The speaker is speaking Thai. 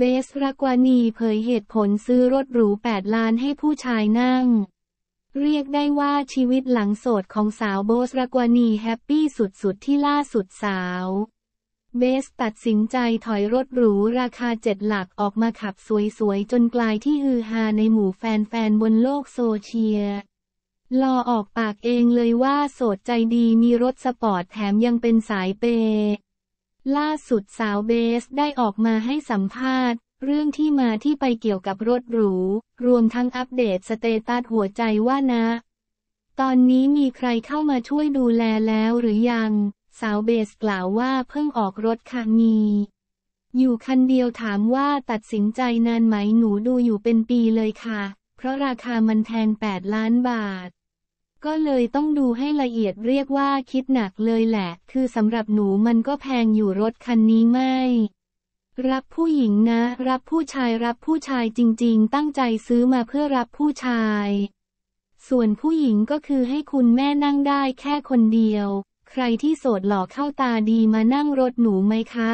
เบสรักวานีเผยเหตุผลซื้อรถหรู 8 ล้านให้ผู้ชายนั่ง เรียกได้ว่าชีวิตหลังโสดของสาวโบสรักวานีแฮปปี้สุดๆที่ล่าสุดสาว เบสตัดสินใจถอยรถหรูราคาเจ็ดหลักออกมาขับสวยๆ จนกลายที่ฮือฮาในหมู่แฟนๆ บนโลกโซเชียลรอออกปากเองเลยว่าโสดใจดีมีรถสปอร์ตแถมยังเป็นสายเปล่าสุดสาวเบสได้ออกมาให้สัมภาษณ์ เรื่องที่มาที่ไปเกี่ยวกับรถหรู รวมทั้งอัปเดตสเตตัสหัวใจว่านะ ตอนนี้มีใครเข้ามาช่วยดูแลแล้วหรือยัง สาวเบสกล่าวว่าเพิ่งออกรถค่ะมีอยู่คันเดียวถามว่าตัดสินใจนานไหมหนูดูอยู่เป็นปีเลยค่ะ เพราะราคามันแพง8 ล้านบาทก็เลยต้องดูให้ละเอียดเรียกว่าคิดหนักเลยแหละ คือสำหรับหนูมันก็แพงอยู่รถคันนี้ไม่ รับผู้หญิงนะ รับผู้ชายรับผู้ชายจริง ๆ ตั้งใจซื้อมาเพื่อรับผู้ชาย ส่วนผู้หญิงก็คือให้คุณแม่นั่งได้แค่คนเดียว ใครที่โสดหล่อเข้าตาดีมานั่งรถหนูไหมคะ